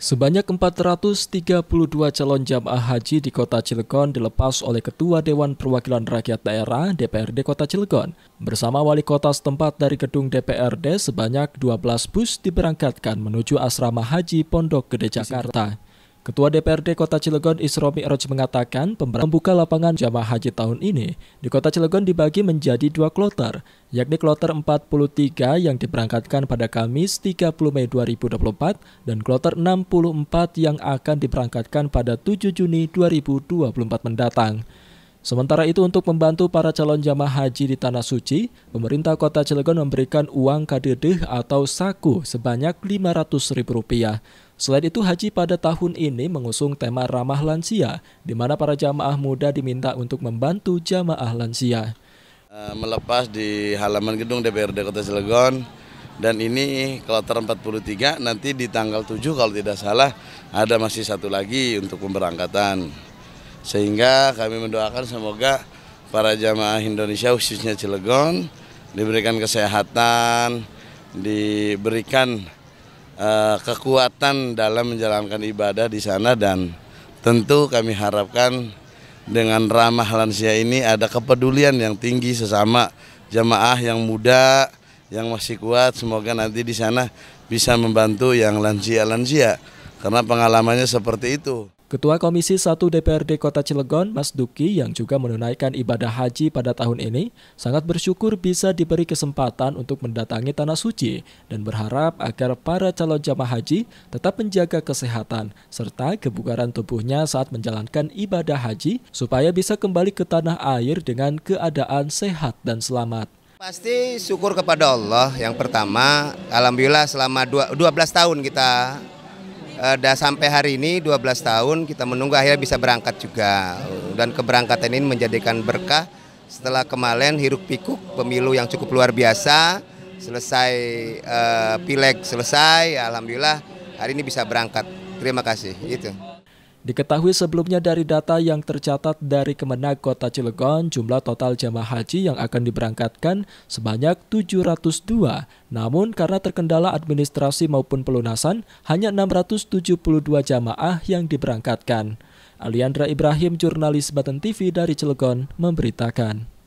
Sebanyak 432 calon jamaah haji di kota Cilegon dilepas oleh Ketua Dewan Perwakilan Rakyat Daerah DPRD Kota Cilegon. Bersama wali kota setempat dari gedung DPRD sebanyak 12 bus diberangkatkan menuju asrama haji Pondok Gede Jakarta. Ketua DPRD Kota Cilegon Isromi Roj mengatakan pembuka lapangan jamaah haji tahun ini di Kota Cilegon dibagi menjadi dua kloter, yakni kloter 43 yang diberangkatkan pada Kamis 30 Mei 2024 dan kloter 64 yang akan diberangkatkan pada 7 Juni 2024 mendatang. Sementara itu untuk membantu para calon jamaah haji di Tanah Suci, pemerintah kota Cilegon memberikan uang kadedeh atau saku sebanyak rp rupiah. Selain itu, haji pada tahun ini mengusung tema ramah lansia, di mana para jamaah muda diminta untuk membantu jamaah lansia. Eh, melepas di halaman gedung DPRD Kota Cilegon, dan ini kloter 43 nanti di tanggal 7 kalau tidak salah ada masih satu lagi untuk pemberangkatan. Sehingga kami mendoakan semoga para jamaah Indonesia khususnya Cilegon diberikan kesehatan, diberikan Eh, kekuatan dalam menjalankan ibadah di sana dan tentu kami harapkan dengan ramah lansia ini ada kepedulian yang tinggi sesama jamaah yang muda yang masih kuat semoga nanti di sana bisa membantu yang lansia-lansia karena pengalamannya seperti itu. Ketua Komisi 1 DPRD Kota Cilegon, Mas Duki, yang juga menunaikan ibadah haji pada tahun ini, sangat bersyukur bisa diberi kesempatan untuk mendatangi Tanah Suci dan berharap agar para calon jamaah haji tetap menjaga kesehatan serta kebugaran tubuhnya saat menjalankan ibadah haji supaya bisa kembali ke tanah air dengan keadaan sehat dan selamat. Pasti syukur kepada Allah yang pertama, Alhamdulillah selama 12 tahun kita Eh, dan sampai hari ini 12 tahun kita menunggu akhirnya bisa berangkat juga dan keberangkatan ini menjadikan berkah setelah kemarin hiruk pikuk pemilu yang cukup luar biasa selesai uh, pileg selesai alhamdulillah hari ini bisa berangkat terima kasih itu Diketahui sebelumnya dari data yang tercatat dari Kemenag Kota Cilegon, jumlah total jemaah haji yang akan diberangkatkan sebanyak 702. Namun karena terkendala administrasi maupun pelunasan, hanya 672 jemaah yang diberangkatkan. Aliandra Ibrahim, jurnalis Batan TV dari Cilegon, memberitakan.